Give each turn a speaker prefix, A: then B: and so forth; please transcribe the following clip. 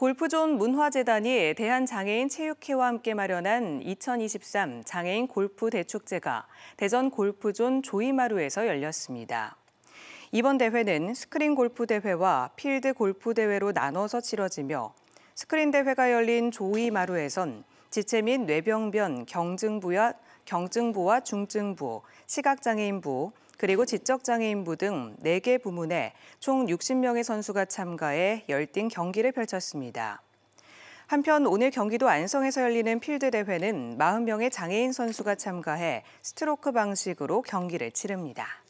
A: 골프존 문화재단이 대한장애인 체육회와 함께 마련한 2023 장애인 골프 대축제가 대전 골프존 조이마루에서 열렸습니다. 이번 대회는 스크린 골프 대회와 필드 골프 대회로 나눠서 치러지며 스크린 대회가 열린 조이마루에선 지체 및 뇌병변, 경증부와, 경증부와 중증부, 시각장애인부, 그리고 지적장애인부 등 4개 부문에 총 60명의 선수가 참가해 열띤 경기를 펼쳤습니다. 한편 오늘 경기도 안성에서 열리는 필드 대회는 40명의 장애인 선수가 참가해 스트로크 방식으로 경기를 치릅니다.